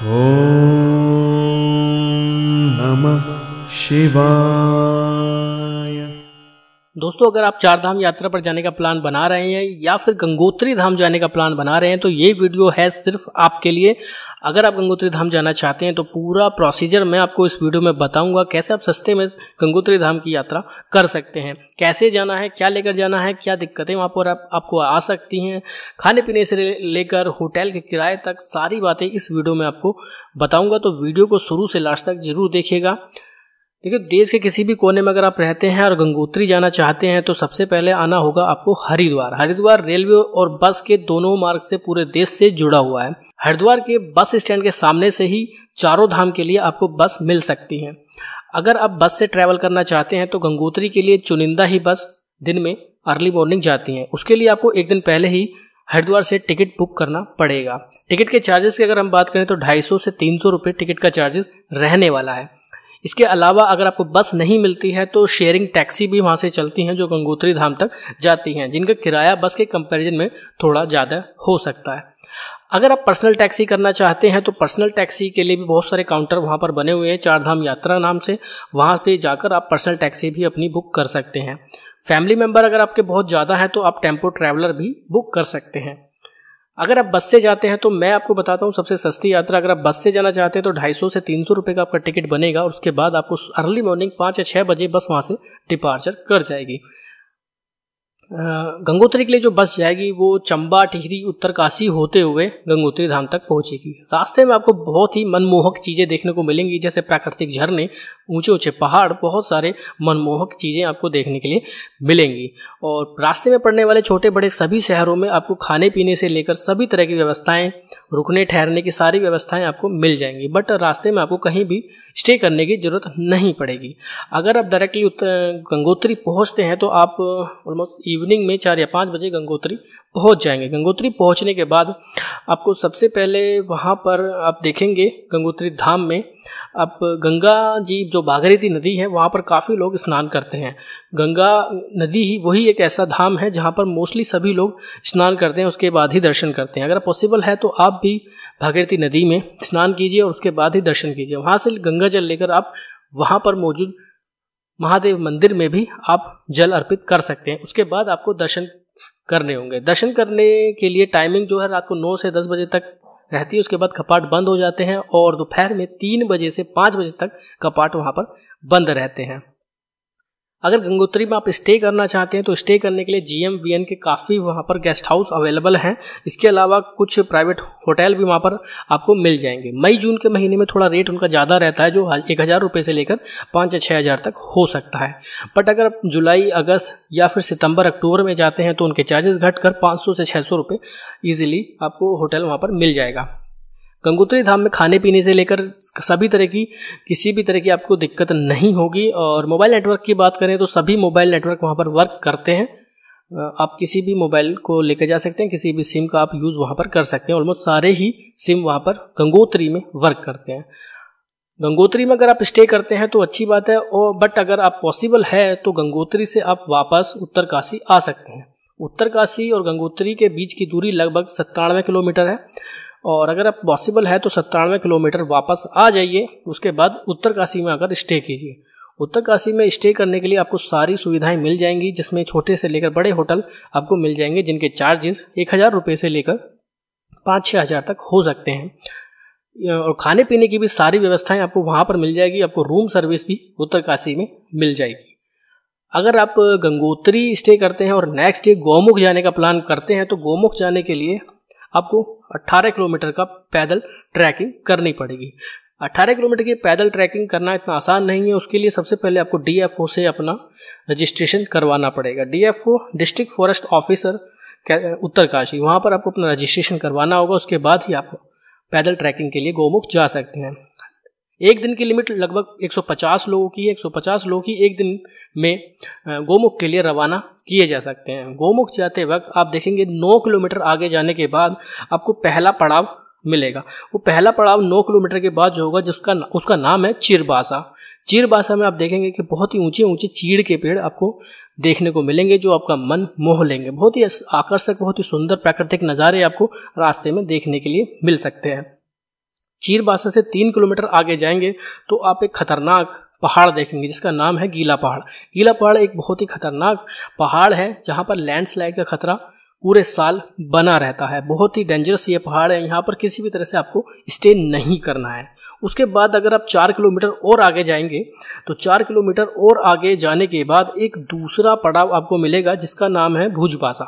ॐ नमः शिवा दोस्तों अगर आप चार धाम यात्रा पर जाने का प्लान बना रहे हैं या फिर गंगोत्री धाम जाने का प्लान बना रहे हैं तो ये वीडियो है सिर्फ आपके लिए अगर आप गंगोत्री धाम जाना चाहते हैं तो पूरा प्रोसीजर मैं आपको इस वीडियो में बताऊंगा कैसे आप सस्ते में गंगोत्री धाम की यात्रा कर सकते हैं कैसे जाना है क्या लेकर जाना है क्या दिक्कतें वहाँ पर आप, आपको आ सकती हैं खाने पीने से लेकर होटल के किराए तक सारी बातें इस वीडियो में आपको बताऊँगा तो वीडियो को शुरू से लास्ट तक जरूर देखिएगा देखिए देश के किसी भी कोने में अगर आप रहते हैं और गंगोत्री जाना चाहते हैं तो सबसे पहले आना होगा आपको हरिद्वार हरिद्वार रेलवे और बस के दोनों मार्ग से पूरे देश से जुड़ा हुआ है हरिद्वार के बस स्टैंड के सामने से ही चारों धाम के लिए आपको बस मिल सकती है अगर आप बस से ट्रैवल करना चाहते हैं तो गंगोत्री के लिए चुनिंदा ही बस दिन में अर्ली मॉर्निंग जाती है उसके लिए आपको एक दिन पहले ही हरिद्वार से टिकट बुक करना पड़ेगा टिकट के चार्जेस की अगर हम बात करें तो 250 से 300 रुपए टिकट का चार्जेस रहने वाला है इसके अलावा अगर आपको बस नहीं मिलती है तो शेयरिंग टैक्सी भी वहाँ से चलती हैं जो गंगोत्री धाम तक जाती हैं जिनका किराया बस के कंपैरिजन में थोड़ा ज़्यादा हो सकता है अगर आप पर्सनल टैक्सी करना चाहते हैं तो पर्सनल टैक्सी के लिए भी बहुत सारे काउंटर वहाँ पर बने हुए हैं चार धाम यात्रा नाम से वहाँ पर जाकर आप पर्सनल टैक्सी भी अपनी बुक कर सकते हैं फैमिली मेम्बर अगर आपके बहुत ज़्यादा हैं तो आप टेम्पो ट्रैवलर भी बुक कर सकते हैं अगर आप बस से जाते हैं तो मैं आपको बताता हूँ सबसे सस्ती यात्रा अगर आप बस से जाना चाहते हैं तो ढाई सौ से तीन सौ रुपये का आपका टिकट बनेगा और उसके बाद आपको अर्ली मॉर्निंग पाँच या छः बजे बस वहाँ से डिपार्चर कर जाएगी गंगोत्री के लिए जो बस जाएगी वो चंबा टिहरी उत्तरकाशी होते हुए गंगोत्री धाम तक पहुंचेगी रास्ते में आपको बहुत ही मनमोहक चीज़ें देखने को मिलेंगी जैसे प्राकृतिक झरने ऊंचे ऊंचे पहाड़ बहुत सारे मनमोहक चीज़ें आपको देखने के लिए मिलेंगी और रास्ते में पड़ने वाले छोटे बड़े सभी शहरों में आपको खाने पीने से लेकर सभी तरह की व्यवस्थाएँ रुकने ठहरने की सारी व्यवस्थाएँ आपको मिल जाएंगी बट रास्ते में आपको कहीं भी स्टे करने की ज़रूरत नहीं पड़ेगी अगर आप डायरेक्टली गंगोत्री पहुँचते हैं तो आप ऑलमोस्ट इवनिंग में चार या पाँच बजे गंगोत्री पहुंच जाएंगे गंगोत्री पहुंचने के बाद आपको सबसे पहले वहां पर आप देखेंगे गंगोत्री धाम में आप गंगा जी जो बागीरथी नदी है वहां पर काफ़ी लोग स्नान करते हैं गंगा नदी ही वही एक ऐसा धाम है जहां पर मोस्टली सभी लोग स्नान करते हैं उसके बाद ही दर्शन करते हैं अगर पॉसिबल है तो आप भी भागीरथी नदी में स्नान कीजिए और उसके बाद ही दर्शन कीजिए वहाँ से गंगा जल लेकर आप वहाँ पर मौजूद महादेव मंदिर में भी आप जल अर्पित कर सकते हैं उसके बाद आपको दर्शन करने होंगे दर्शन करने के लिए टाइमिंग जो है रात को नौ से दस बजे तक रहती है उसके बाद कपाट बंद हो जाते हैं और दोपहर में तीन बजे से पाँच बजे तक कपाट वहाँ पर बंद रहते हैं अगर गंगोत्री में आप स्टे करना चाहते हैं तो स्टे करने के लिए जी एम वी एन के काफ़ी वहाँ पर गेस्ट हाउस अवेलेबल हैं इसके अलावा कुछ प्राइवेट होटल भी वहाँ पर आपको मिल जाएंगे मई जून के महीने में थोड़ा रेट उनका ज़्यादा रहता है जो एक हज़ार रुपये से लेकर पाँच या छः हज़ार तक हो सकता है बट अगर आप जुलाई अगस्त या फिर सितंबर अक्टूबर में जाते हैं तो उनके चार्जेस घट कर पाँच सौ से छः सौ रुपये ईजिली आपको होटल वहाँ पर मिल जाएगा गंगोत्री धाम में खाने पीने से लेकर सभी तरह की किसी भी तरह की आपको दिक्कत नहीं होगी और मोबाइल नेटवर्क की बात करें तो सभी मोबाइल नेटवर्क वहाँ पर वर्क करते हैं आप किसी भी मोबाइल को लेकर जा सकते हैं किसी भी सिम का आप यूज़ वहाँ पर कर सकते हैं ऑलमोस्ट सारे ही सिम वहाँ पर गंगोत्री में वर्क करते हैं गंगोत्री में अगर आप स्टे करते हैं तो अच्छी बात है और बट अगर आप पॉसिबल है तो गंगोत्री से आप वापस उत्तरकाशी आ सकते हैं उत्तरकाशी और गंगोत्री के बीच की दूरी लगभग सत्तानवे किलोमीटर है और अगर आप पॉसिबल है तो सत्तानवे किलोमीटर वापस आ जाइए उसके बाद उत्तरकाशी में आकर स्टे कीजिए उत्तरकाशी में स्टे करने के लिए आपको सारी सुविधाएं मिल जाएंगी जिसमें छोटे से लेकर बड़े होटल आपको मिल जाएंगे जिनके चार्जेस एक हज़ार रुपये से लेकर पाँच छः हज़ार तक हो सकते हैं और खाने पीने की भी सारी व्यवस्थाएं आपको वहाँ पर मिल जाएगी आपको रूम सर्विस भी उत्तरकाशी में मिल जाएगी अगर आप गंगोत्री स्टे करते हैं और नेक्स्ट डे गौमुख जाने का प्लान करते हैं तो गोमुख जाने के लिए आपको 18 किलोमीटर का पैदल ट्रैकिंग करनी पड़ेगी 18 किलोमीटर की पैदल ट्रैकिंग करना इतना आसान नहीं है उसके लिए सबसे पहले आपको डी से अपना रजिस्ट्रेशन करवाना पड़ेगा D district forest officer Uttarkashi वहाँ पर आपको अपना रजिस्ट्रेशन करवाना होगा उसके बाद ही आप पैदल ट्रैकिंग के लिए गोमुख जा सकते हैं एक दिन की लिमिट लगभग 150 लोगों की है 150 लोग ही एक दिन में गोमुख के लिए रवाना किए जा सकते हैं गोमुख जाते वक्त आप देखेंगे 9 किलोमीटर आगे जाने के बाद आपको पहला पड़ाव मिलेगा वो पहला पड़ाव 9 किलोमीटर के बाद जो होगा जिसका उसका नाम है चिरबासा चिरबासा में आप देखेंगे कि बहुत ही ऊंचे ऊंचे चीड़ के पेड़ आपको देखने को मिलेंगे जो आपका मन मोह लेंगे बहुत ही आकर्षक बहुत ही सुंदर प्राकृतिक नज़ारे आपको रास्ते में देखने के लिए मिल सकते हैं चीरबासा से तीन किलोमीटर आगे जाएंगे तो आप एक खतरनाक पहाड़ देखेंगे जिसका नाम है गीला पहाड़ गीला पहाड़ एक बहुत ही खतरनाक पहाड़ है जहाँ पर लैंडस्लाइड का खतरा पूरे साल बना रहता है बहुत ही डेंजरस ये पहाड़ है यहाँ पर किसी भी तरह से आपको स्टे नहीं करना है उसके बाद अगर आप चार किलोमीटर और आगे जाएंगे तो चार किलोमीटर और आगे जाने के बाद एक दूसरा पड़ाव आपको मिलेगा जिसका नाम है भुजबासा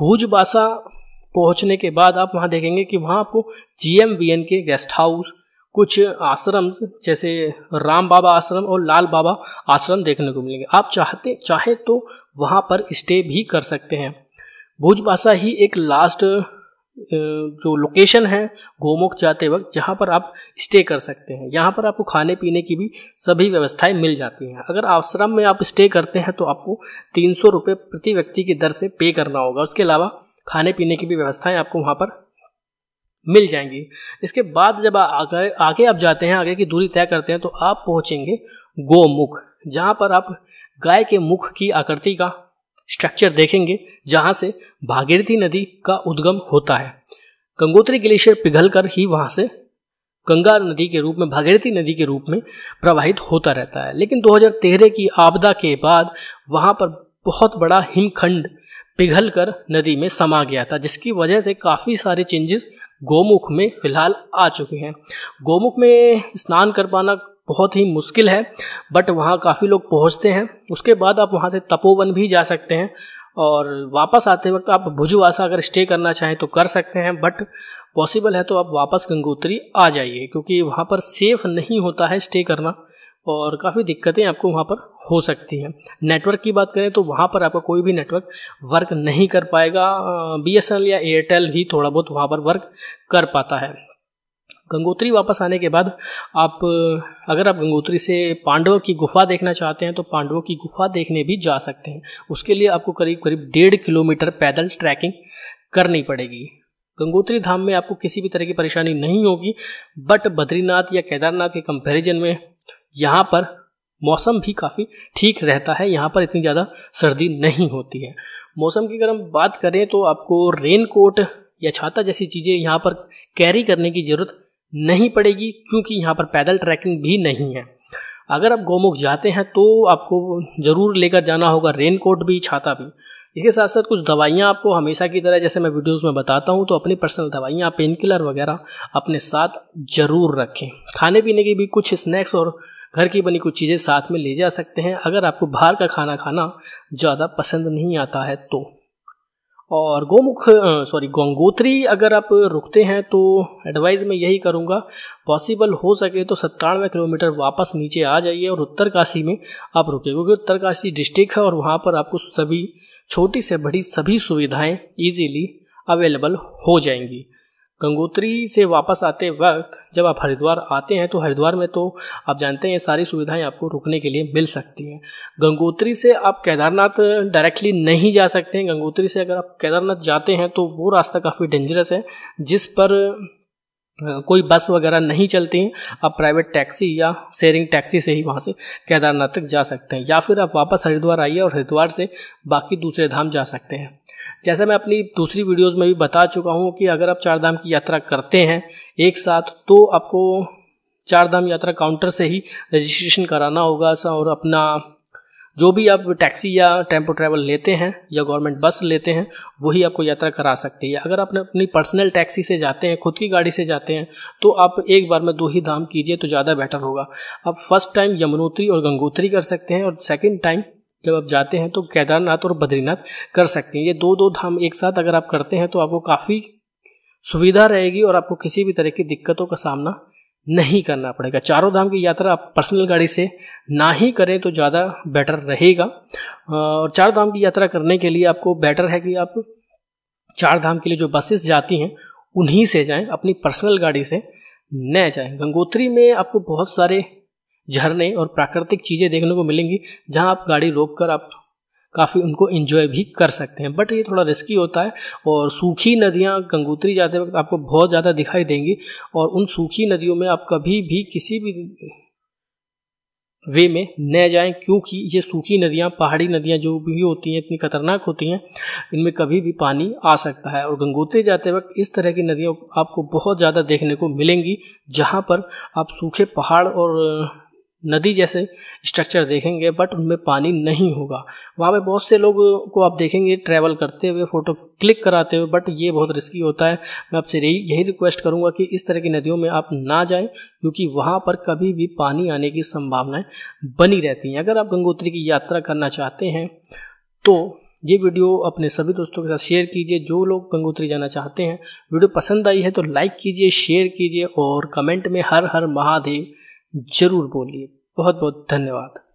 भुजबासा पहुंचने के बाद आप वहां देखेंगे कि वहाँ आपको G B N K guest house कुछ आश्रम जैसे राम बाबा आश्रम और लाल बाबा आश्रम देखने को मिलेंगे आप चाहते चाहे तो वहाँ पर स्टे भी कर सकते हैं भुजबासा ही एक लास्ट जो लोकेशन है गोमुख जाते वक्त जहाँ पर आप स्टे कर सकते हैं यहाँ पर आपको खाने पीने की भी सभी व्यवस्थाएं मिल जाती हैं अगर आश्रम में आप स्टे करते हैं तो आपको तीन सौ रुपये प्रति व्यक्ति की दर से पे करना होगा उसके अलावा खाने पीने की भी व्यवस्थाएं आपको वहाँ पर मिल जाएंगी इसके बाद जब आगे आगे आप जाते हैं आगे की दूरी तय करते हैं तो आप पहुँचेंगे गोमुख जहाँ पर आप गाय के मुख की आकृति का स्ट्रक्चर देखेंगे जहाँ से भागीरथी नदी का उद्गम होता है गंगोत्री ग्लेशियर पिघलकर ही वहाँ से गंगा नदी के रूप में भागीरथी नदी के रूप में प्रवाहित होता रहता है लेकिन 2013 की आपदा के बाद वहाँ पर बहुत बड़ा हिमखंड पिघल कर नदी में समा गया था जिसकी वजह से काफ़ी सारे चेंजेस गोमुख में फिलहाल आ चुके हैं गोमुख में स्नान कर पाना बहुत ही मुश्किल है बट वहाँ काफ़ी लोग पहुँचते हैं उसके बाद आप वहाँ से तपोवन भी जा सकते हैं और वापस आते वक्त आप भुजवासा अगर स्टे करना चाहें तो कर सकते हैं बट पॉसिबल है तो आप वापस गंगोत्री आ जाइए क्योंकि वहाँ पर सेफ़ नहीं होता है स्टे करना और काफ़ी दिक्कतें आपको वहाँ पर हो सकती हैं नेटवर्क की बात करें तो वहाँ पर आपका कोई भी नेटवर्क वर्क नहीं कर पाएगा बी या एयरटेल ही थोड़ा बहुत वहाँ पर वर्क कर पाता है गंगोत्री वापस आने के बाद आप अगर आप गंगोत्री से पांडवों की गुफा देखना चाहते हैं तो पांडवों की गुफा देखने भी जा सकते हैं उसके लिए आपको करीब करीब डेढ़ किलोमीटर पैदल ट्रैकिंग करनी पड़ेगी गंगोत्री धाम में आपको किसी भी तरह की परेशानी नहीं होगी बट बद्रीनाथ या केदारनाथ के कंपैरिजन में यहाँ पर मौसम भी काफ़ी ठीक रहता है यहाँ पर इतनी ज़्यादा सर्दी नहीं होती है मौसम की अगर हम बात करें तो आपको रेन कोट या छाता जैसी चीज़ें यहाँ पर कैरी करने की ज़रूरत नहीं पड़ेगी क्योंकि यहाँ पर पैदल ट्रैकिंग भी नहीं है अगर आप गौमुख जाते हैं तो आपको ज़रूर लेकर जाना होगा रेन कोट भी छाता भी इसके साथ साथ कुछ दवाइयाँ आपको हमेशा की तरह जैसे मैं वीडियोस में बताता हूँ तो अपनी पर्सनल दवाइयाँ पेन किलर वगैरह अपने साथ ज़रूर रखें खाने पीने के भी कुछ स्नैक्स और घर की बनी कुछ चीज़ें साथ में ले जा सकते हैं अगर आपको बाहर का खाना खाना ज़्यादा पसंद नहीं आता है तो और गोमुख सॉरी गंगोत्री अगर आप रुकते हैं तो एडवाइस मैं यही करूँगा पॉसिबल हो सके तो सत्तानवे किलोमीटर वापस नीचे आ जाइए और उत्तरकाशी में आप रुके क्योंकि उत्तरकाशी डिस्ट्रिक्ट है और वहाँ पर आपको सभी छोटी से बड़ी सभी सुविधाएं इजीली अवेलेबल हो जाएंगी गंगोत्री से वापस आते वक्त जब आप हरिद्वार आते हैं तो हरिद्वार में तो आप जानते हैं ये सारी सुविधाएं आपको रुकने के लिए मिल सकती हैं गंगोत्री से आप केदारनाथ डायरेक्टली नहीं जा सकते हैं गंगोत्री से अगर आप केदारनाथ जाते हैं तो वो रास्ता काफ़ी डेंजरस है जिस पर कोई बस वगैरह नहीं चलती हैं आप प्राइवेट टैक्सी या शेयरिंग टैक्सी से ही वहाँ से केदारनाथ तक जा सकते हैं या फिर आप वापस हरिद्वार आइए और हरिद्वार से बाकी दूसरे धाम जा सकते हैं जैसा मैं अपनी दूसरी वीडियोस में भी बता चुका हूँ कि अगर आप चार धाम की यात्रा करते हैं एक साथ तो आपको चार धाम यात्रा काउंटर से ही रजिस्ट्रेशन कराना होगा और अपना जो भी आप टैक्सी या टेम्पो ट्रैवल लेते हैं या गवर्नमेंट बस लेते हैं वही आपको यात्रा करा सकते हैं अगर आप अपनी पर्सनल टैक्सी से जाते हैं खुद की गाड़ी से जाते हैं तो आप एक बार में दो ही धाम कीजिए तो ज़्यादा बेटर होगा आप फर्स्ट टाइम यमुनोत्री और गंगोत्री कर सकते हैं और सेकेंड टाइम जब आप जाते हैं तो केदारनाथ और बद्रीनाथ कर सकते हैं ये दो दो धाम एक साथ अगर आप करते हैं तो आपको काफ़ी सुविधा रहेगी और आपको किसी भी तरह की दिक्कतों का सामना नहीं करना पड़ेगा चारों धाम की यात्रा आप पर्सनल गाड़ी से ना ही करें तो ज़्यादा बेटर रहेगा और चारों धाम की यात्रा करने के लिए आपको बेटर है कि आप चार धाम के लिए जो बसेस जाती हैं उन्हीं से जाएं अपनी पर्सनल गाड़ी से न जाएं गंगोत्री में आपको बहुत सारे झरने और प्राकृतिक चीज़ें देखने को मिलेंगी जहां आप गाड़ी रोक कर आप काफ़ी उनको इन्जॉय भी कर सकते हैं बट ये थोड़ा रिस्की होता है और सूखी नदियाँ गंगोत्री जाते वक्त आपको बहुत ज़्यादा दिखाई देंगी और उन सूखी नदियों में आप कभी भी किसी भी वे में न जाएं क्योंकि ये सूखी नदियाँ पहाड़ी नदियाँ जो भी होती हैं इतनी खतरनाक होती हैं इनमें कभी भी पानी आ सकता है और गंगोत्री जाते वक्त इस तरह की नदियाँ आपको बहुत ज़्यादा देखने को मिलेंगी जहाँ पर आप सूखे पहाड़ और नदी जैसे स्ट्रक्चर देखेंगे बट उनमें पानी नहीं होगा वहाँ पे बहुत से लोग को आप देखेंगे ट्रैवल करते हुए फ़ोटो क्लिक कराते हुए बट ये बहुत रिस्की होता है मैं आपसे यही यही रिक्वेस्ट करूँगा कि इस तरह की नदियों में आप ना जाएं क्योंकि वहाँ पर कभी भी पानी आने की संभावनाएँ बनी रहती हैं अगर आप गंगोत्री की यात्रा करना चाहते हैं तो ये वीडियो अपने सभी दोस्तों के साथ शेयर कीजिए जो लोग गंगोत्री जाना चाहते हैं वीडियो पसंद आई है तो लाइक कीजिए शेयर कीजिए और कमेंट में हर हर महादेव ज़रूर बोलिए बहुत बहुत धन्यवाद